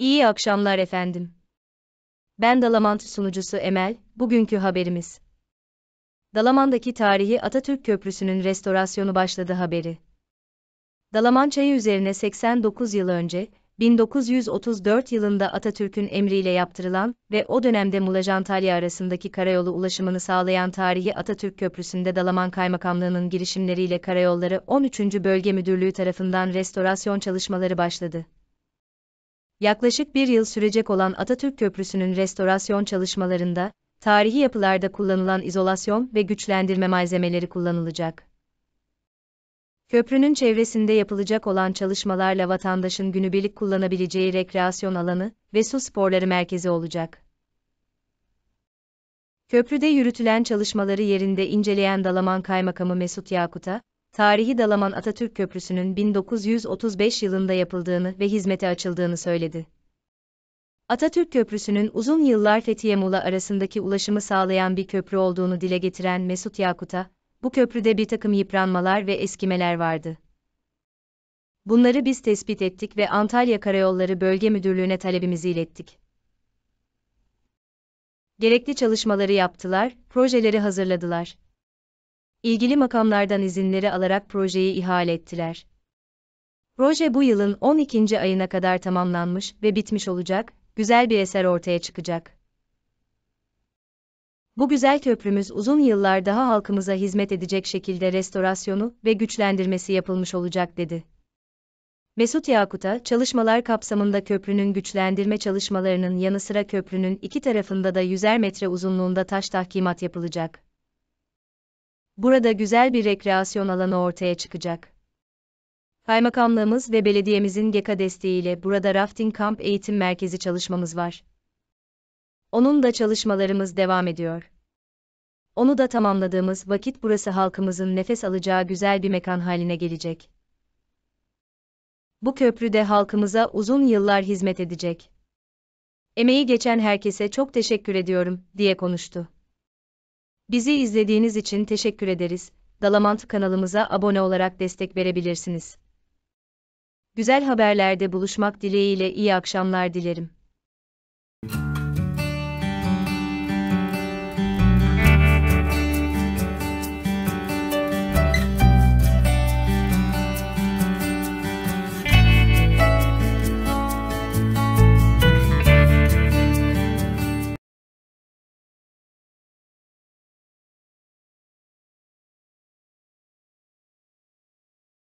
İyi akşamlar efendim. Ben Dalamant sunucusu Emel, bugünkü haberimiz. Dalaman'daki tarihi Atatürk Köprüsü'nün restorasyonu başladı haberi. Dalaman çayı üzerine 89 yıl önce, 1934 yılında Atatürk'ün emriyle yaptırılan ve o dönemde Mulajantalya arasındaki karayolu ulaşımını sağlayan tarihi Atatürk Köprüsü'nde Dalaman Kaymakamlığı'nın girişimleriyle Karayolları 13. Bölge Müdürlüğü tarafından restorasyon çalışmaları başladı yaklaşık bir yıl sürecek olan Atatürk Köprüsü'nün restorasyon çalışmalarında, tarihi yapılarda kullanılan izolasyon ve güçlendirme malzemeleri kullanılacak. Köprünün çevresinde yapılacak olan çalışmalarla vatandaşın günübirlik kullanabileceği rekreasyon alanı ve su sporları merkezi olacak. Köprüde yürütülen çalışmaları yerinde inceleyen Dalaman Kaymakamı Mesut Yakut'a, tarihi Dalaman Atatürk Köprüsü'nün 1935 yılında yapıldığını ve hizmete açıldığını söyledi. Atatürk Köprüsü'nün uzun yıllar Fethiye Muğla arasındaki ulaşımı sağlayan bir köprü olduğunu dile getiren Mesut Yakut'a, bu köprüde bir takım yıpranmalar ve eskimeler vardı. Bunları biz tespit ettik ve Antalya Karayolları Bölge Müdürlüğü'ne talebimizi ilettik. Gerekli çalışmaları yaptılar, projeleri hazırladılar ilgili makamlardan izinleri alarak projeyi ihale ettiler. Proje bu yılın 12. ayına kadar tamamlanmış ve bitmiş olacak, güzel bir eser ortaya çıkacak. Bu güzel köprümüz uzun yıllar daha halkımıza hizmet edecek şekilde restorasyonu ve güçlendirmesi yapılmış olacak dedi. Mesut Yakut'a, çalışmalar kapsamında köprünün güçlendirme çalışmalarının yanı sıra köprünün iki tarafında da 100'er metre uzunluğunda taş tahkimat yapılacak burada güzel bir rekreasyon alanı ortaya çıkacak. Kaymakamlığımız ve belediyemizin GEKA desteğiyle burada rafting kamp eğitim merkezi çalışmamız var. Onun da çalışmalarımız devam ediyor. Onu da tamamladığımız vakit burası halkımızın nefes alacağı güzel bir mekan haline gelecek. Bu köprü de halkımıza uzun yıllar hizmet edecek. Emeği geçen herkese çok teşekkür ediyorum, diye konuştu. Bizi izlediğiniz için teşekkür ederiz. Dalamant kanalımıza abone olarak destek verebilirsiniz. Güzel haberlerde buluşmak dileğiyle iyi akşamlar dilerim.